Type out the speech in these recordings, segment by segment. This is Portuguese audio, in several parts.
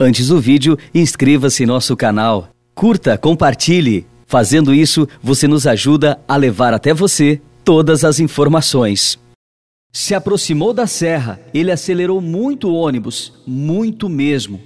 Antes do vídeo, inscreva-se em nosso canal, curta, compartilhe. Fazendo isso, você nos ajuda a levar até você todas as informações. Se aproximou da serra, ele acelerou muito o ônibus, muito mesmo.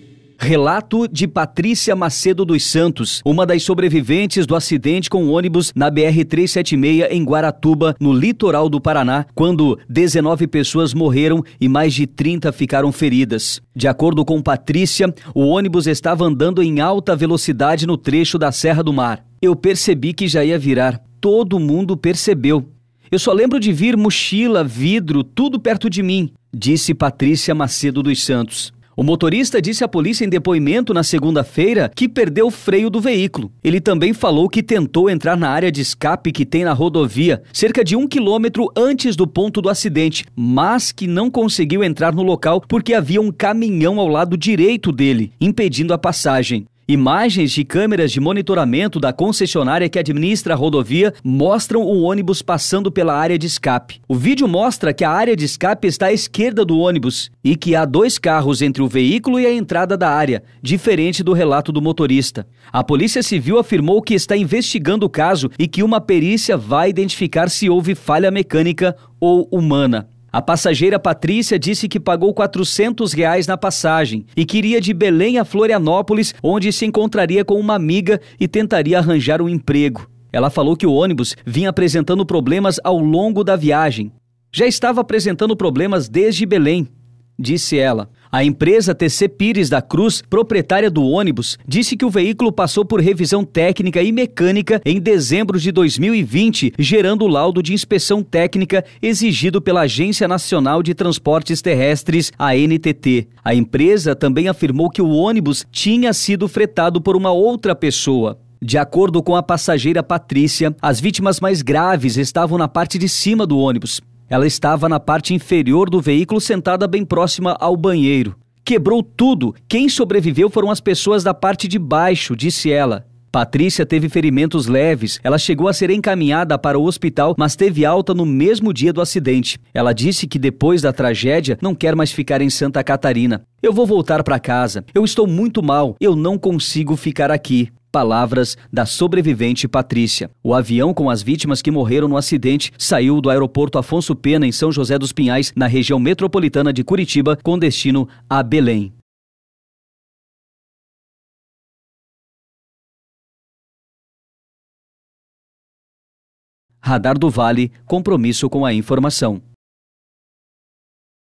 Relato de Patrícia Macedo dos Santos, uma das sobreviventes do acidente com ônibus na BR-376 em Guaratuba, no litoral do Paraná, quando 19 pessoas morreram e mais de 30 ficaram feridas. De acordo com Patrícia, o ônibus estava andando em alta velocidade no trecho da Serra do Mar. Eu percebi que já ia virar. Todo mundo percebeu. Eu só lembro de vir mochila, vidro, tudo perto de mim, disse Patrícia Macedo dos Santos. O motorista disse à polícia em depoimento na segunda-feira que perdeu o freio do veículo. Ele também falou que tentou entrar na área de escape que tem na rodovia, cerca de um quilômetro antes do ponto do acidente, mas que não conseguiu entrar no local porque havia um caminhão ao lado direito dele, impedindo a passagem. Imagens de câmeras de monitoramento da concessionária que administra a rodovia mostram o ônibus passando pela área de escape. O vídeo mostra que a área de escape está à esquerda do ônibus e que há dois carros entre o veículo e a entrada da área, diferente do relato do motorista. A Polícia Civil afirmou que está investigando o caso e que uma perícia vai identificar se houve falha mecânica ou humana. A passageira Patrícia disse que pagou 400 reais na passagem e queria de Belém a Florianópolis, onde se encontraria com uma amiga e tentaria arranjar um emprego. Ela falou que o ônibus vinha apresentando problemas ao longo da viagem. Já estava apresentando problemas desde Belém, disse ela. A empresa TC Pires da Cruz, proprietária do ônibus, disse que o veículo passou por revisão técnica e mecânica em dezembro de 2020, gerando o laudo de inspeção técnica exigido pela Agência Nacional de Transportes Terrestres, ANTT. A empresa também afirmou que o ônibus tinha sido fretado por uma outra pessoa. De acordo com a passageira Patrícia, as vítimas mais graves estavam na parte de cima do ônibus. Ela estava na parte inferior do veículo, sentada bem próxima ao banheiro. Quebrou tudo. Quem sobreviveu foram as pessoas da parte de baixo, disse ela. Patrícia teve ferimentos leves. Ela chegou a ser encaminhada para o hospital, mas teve alta no mesmo dia do acidente. Ela disse que depois da tragédia não quer mais ficar em Santa Catarina. Eu vou voltar para casa. Eu estou muito mal. Eu não consigo ficar aqui. Palavras da sobrevivente Patrícia. O avião com as vítimas que morreram no acidente saiu do aeroporto Afonso Pena, em São José dos Pinhais, na região metropolitana de Curitiba, com destino a Belém. Radar do Vale, compromisso com a informação.